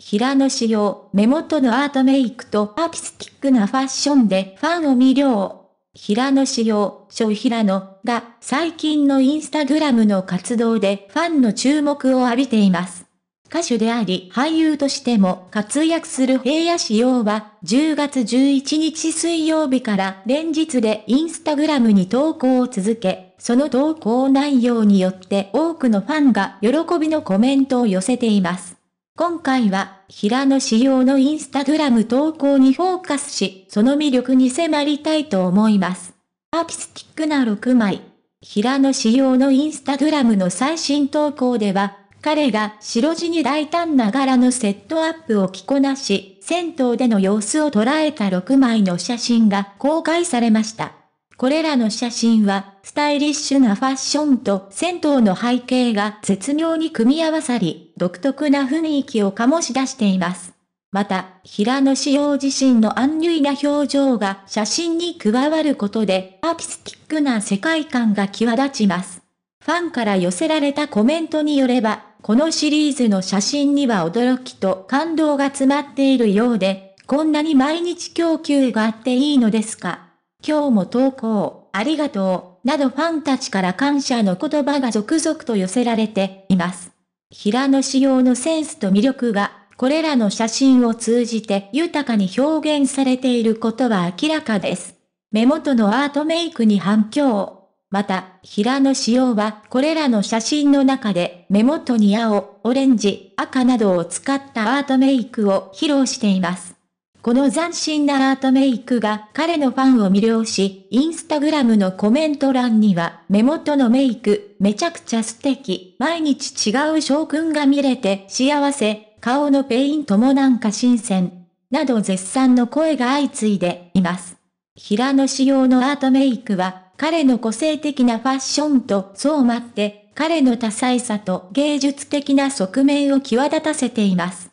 平野紫耀、目元のアートメイクとアーティスティックなファッションでファンを魅了。平野紫耀、小平野が最近のインスタグラムの活動でファンの注目を浴びています。歌手であり俳優としても活躍する平野紫耀は10月11日水曜日から連日でインスタグラムに投稿を続け、その投稿内容によって多くのファンが喜びのコメントを寄せています。今回は、平野紫耀のインスタグラム投稿にフォーカスし、その魅力に迫りたいと思います。アーティスティックな6枚。平野紫耀のインスタグラムの最新投稿では、彼が白地に大胆な柄のセットアップを着こなし、銭湯での様子を捉えた6枚の写真が公開されました。これらの写真は、スタイリッシュなファッションと銭湯の背景が絶妙に組み合わさり、独特な雰囲気を醸し出しています。また、平野紫耀自身の安ュイな表情が写真に加わることで、アーティスティックな世界観が際立ちます。ファンから寄せられたコメントによれば、このシリーズの写真には驚きと感動が詰まっているようで、こんなに毎日供給があっていいのですか。今日も投稿、ありがとう。などファンたちから感謝の言葉が続々と寄せられています。平野仕様のセンスと魅力が、これらの写真を通じて豊かに表現されていることは明らかです。目元のアートメイクに反響。また、平野仕様はこれらの写真の中で目元に青、オレンジ、赤などを使ったアートメイクを披露しています。この斬新なアートメイクが彼のファンを魅了し、インスタグラムのコメント欄には、目元のメイク、めちゃくちゃ素敵、毎日違う将軍が見れて幸せ、顔のペイントもなんか新鮮、など絶賛の声が相次いでいます。平野仕様のアートメイクは、彼の個性的なファッションと相まって、彼の多彩さと芸術的な側面を際立たせています。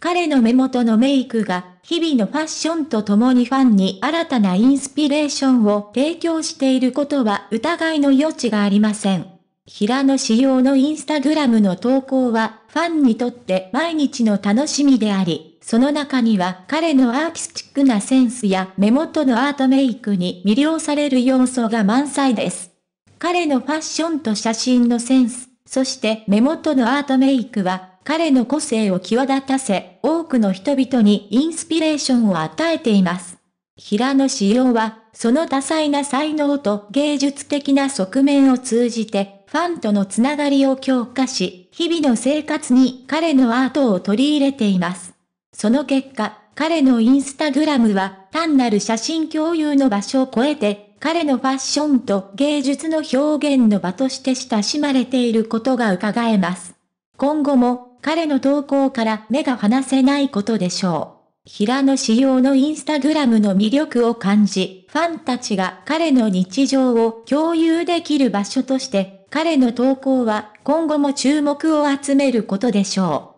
彼の目元のメイクが日々のファッションとともにファンに新たなインスピレーションを提供していることは疑いの余地がありません。平野仕様のインスタグラムの投稿は、ファンにとって毎日の楽しみであり、その中には彼のアーティスティックなセンスや目元のアートメイクに魅了される要素が満載です。彼のファッションと写真のセンス、そして目元のアートメイクは彼の個性を際立たせ、多くの人々にインスピレーションを与えています。平野紫耀は、その多彩な才能と芸術的な側面を通じて、ファンとのつながりを強化し、日々の生活に彼のアートを取り入れています。その結果、彼のインスタグラムは、単なる写真共有の場所を超えて、彼のファッションと芸術の表現の場として親しまれていることが伺えます。今後も、彼の投稿から目が離せないことでしょう。平野仕耀のインスタグラムの魅力を感じ、ファンたちが彼の日常を共有できる場所として、彼の投稿は今後も注目を集めることでしょう。